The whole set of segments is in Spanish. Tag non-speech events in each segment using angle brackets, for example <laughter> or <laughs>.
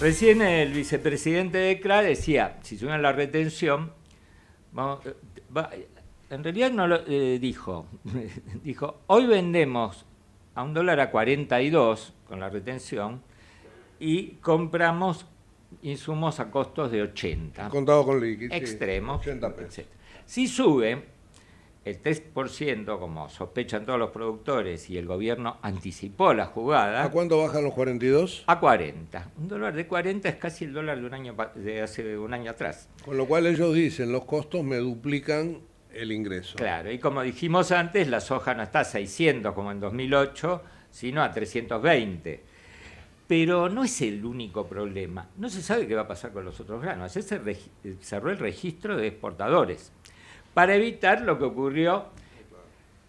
Recién el vicepresidente de CRA decía, si suben la retención, eh, en realidad no lo eh, dijo, <laughs> dijo, hoy vendemos a un dólar a 42 con la retención y compramos insumos a costos de 80. Contado con liquidez. Extremo. 80 Si sube, el 3%, como sospechan todos los productores y el gobierno anticipó la jugada. ¿A cuánto bajan los 42? A 40. Un dólar de 40 es casi el dólar de un año de hace un año atrás. Con lo cual ellos dicen, los costos me duplican el ingreso. Claro, y como dijimos antes, la soja no está a 600 como en 2008, sino a 320. Pero no es el único problema. No se sabe qué va a pasar con los otros granos. se cerró el registro de exportadores para evitar lo que ocurrió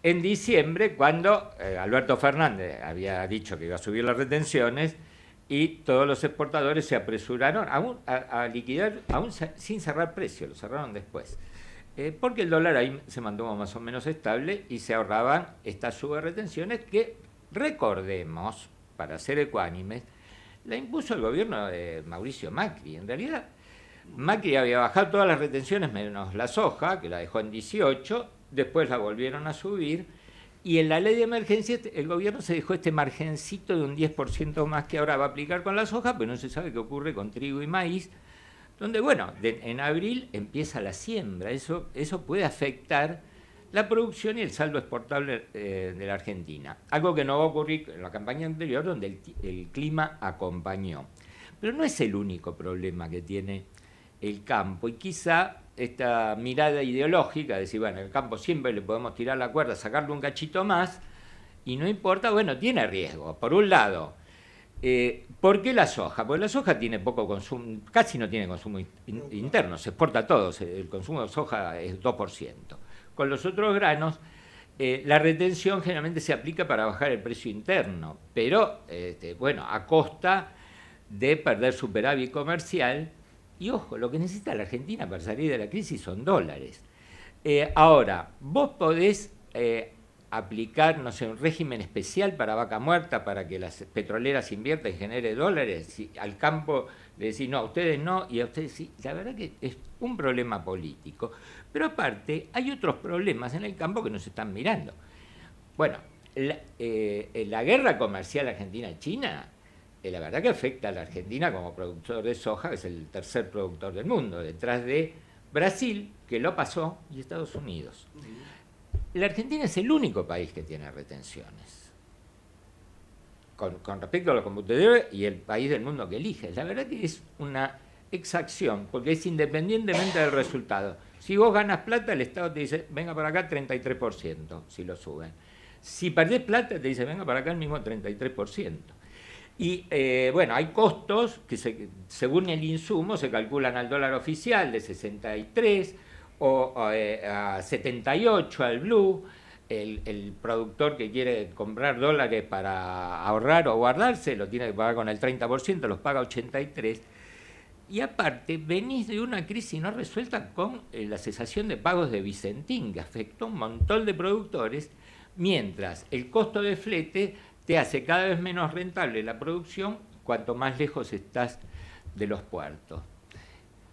en diciembre cuando eh, Alberto Fernández había dicho que iba a subir las retenciones y todos los exportadores se apresuraron a, liquidar, aún sin cerrar precio, lo cerraron después. Eh, porque el dólar ahí se mantuvo más o menos estable y se ahorraban estas subretenciones que, recordemos, para ser ecuánimes, la impuso el gobierno de Mauricio Macri. En realidad, Macri había bajado todas las retenciones menos la soja, que la dejó en 18, después la volvieron a subir, y en la ley de emergencia este, el gobierno se dejó este margencito de un 10% más que ahora va a aplicar con la soja, pero pues no se sabe qué ocurre con trigo y maíz, donde, bueno, en abril empieza la siembra, eso, eso puede afectar la producción y el saldo exportable eh, de la Argentina, algo que no va a ocurrir en la campaña anterior donde el clima acompañó. Pero no es el único problema que tiene el campo. Y quizá esta mirada ideológica, de decir, bueno, el campo siempre le podemos tirar la cuerda, sacarle un cachito más, y no importa, bueno, tiene riesgo, por un lado. Eh, ¿Por qué la soja? Porque la soja tiene poco consumo, casi no tiene consumo interno, se exporta todo, eh, el consumo de soja es 2%. Con los otros granos, eh, la retención generalmente se aplica para bajar el precio interno, pero, este, bueno, a costa de perder superávit comercial, y ojo, lo que necesita la Argentina para salir de la crisis son dólares. Eh, ahora, vos podés eh, aplicar, no sé, un régimen especial para vaca muerta, para que las petroleras inviertan y genere dólares. al campo le decís, no, a ustedes no, y a ustedes sí. La verdad que es un problema político. Pero aparte, hay otros problemas en el campo que nos están mirando. Bueno, la eh, guerra comercial argentina-china eh, la verdad que afecta a la Argentina como productor de soja, que es el tercer productor del mundo, detrás de Brasil, que lo pasó, y Estados Unidos. La Argentina es el único país que tiene retenciones. Con, con respecto a los combustibles y el país del mundo que elige. La verdad que es una exacción, porque es independientemente del resultado. Si vos ganas plata, el Estado te dice, venga para acá 33%, si lo suben. Si perdés plata, te dice, venga para acá el mismo 33%. Y eh, bueno, hay costos que según el insumo se calculan al dólar oficial de 63 o, eh, a 78 al blue. El, productor que quiere comprar dólares para ahorrar o guardarse lo tiene que pagar con el 30%, los paga 83. Y aparte, venís de una crisis no resuelta con eh, la cesación de pagos de Vicentín, que afectó a un montón de productores, mientras el costo de flete te hace cada vez menos rentable la producción cuanto más lejos estás de los puertos.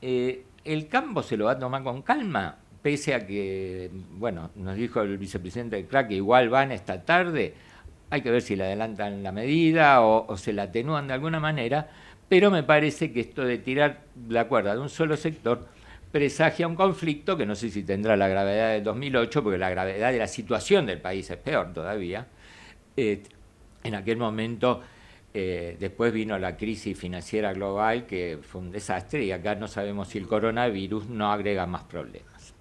Eh, el campo se lo va a tomar con calma, pese a que, bueno, nos dijo el vicepresidente de CRAC que igual van esta tarde, hay que ver si le adelantan la medida o, se la atenúan de alguna manera, pero me parece que esto de tirar la cuerda de un solo sector presagia un conflicto que no sé si tendrá la gravedad del 2008, porque la gravedad de la situación del país es peor todavía, eh, en aquel momento, eh, después vino la crisis financiera global, que fue un desastre, y acá no sabemos si el coronavirus no agrega más problemas.